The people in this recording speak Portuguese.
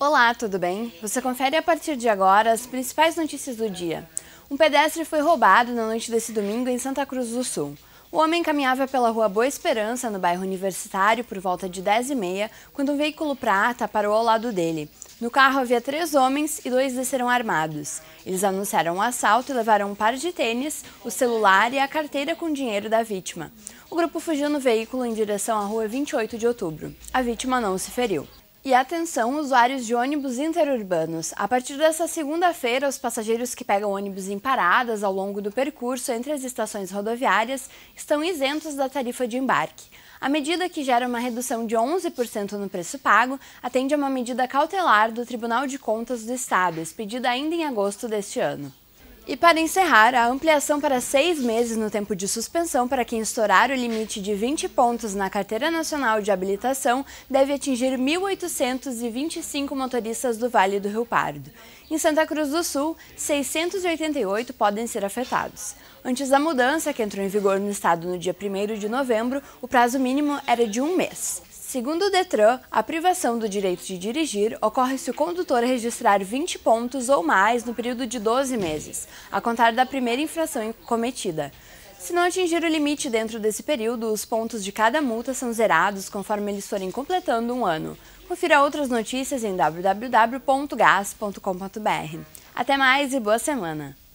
Olá, tudo bem? Você confere a partir de agora as principais notícias do dia. Um pedestre foi roubado na noite desse domingo em Santa Cruz do Sul. O homem caminhava pela rua Boa Esperança, no bairro Universitário, por volta de 10h30, quando um veículo prata parou ao lado dele. No carro havia três homens e dois desceram armados. Eles anunciaram o um assalto e levaram um par de tênis, o celular e a carteira com dinheiro da vítima. O grupo fugiu no veículo em direção à rua 28 de outubro. A vítima não se feriu. E atenção, usuários de ônibus interurbanos. A partir dessa segunda-feira, os passageiros que pegam ônibus em paradas ao longo do percurso entre as estações rodoviárias estão isentos da tarifa de embarque. A medida, que gera uma redução de 11% no preço pago, atende a uma medida cautelar do Tribunal de Contas do Estado, expedida ainda em agosto deste ano. E para encerrar, a ampliação para seis meses no tempo de suspensão para quem estourar o limite de 20 pontos na Carteira Nacional de Habilitação deve atingir 1.825 motoristas do Vale do Rio Pardo. Em Santa Cruz do Sul, 688 podem ser afetados. Antes da mudança, que entrou em vigor no estado no dia 1 de novembro, o prazo mínimo era de um mês. Segundo o Detran, a privação do direito de dirigir ocorre se o condutor registrar 20 pontos ou mais no período de 12 meses, a contar da primeira infração cometida. Se não atingir o limite dentro desse período, os pontos de cada multa são zerados conforme eles forem completando um ano. Confira outras notícias em www.gas.com.br. Até mais e boa semana!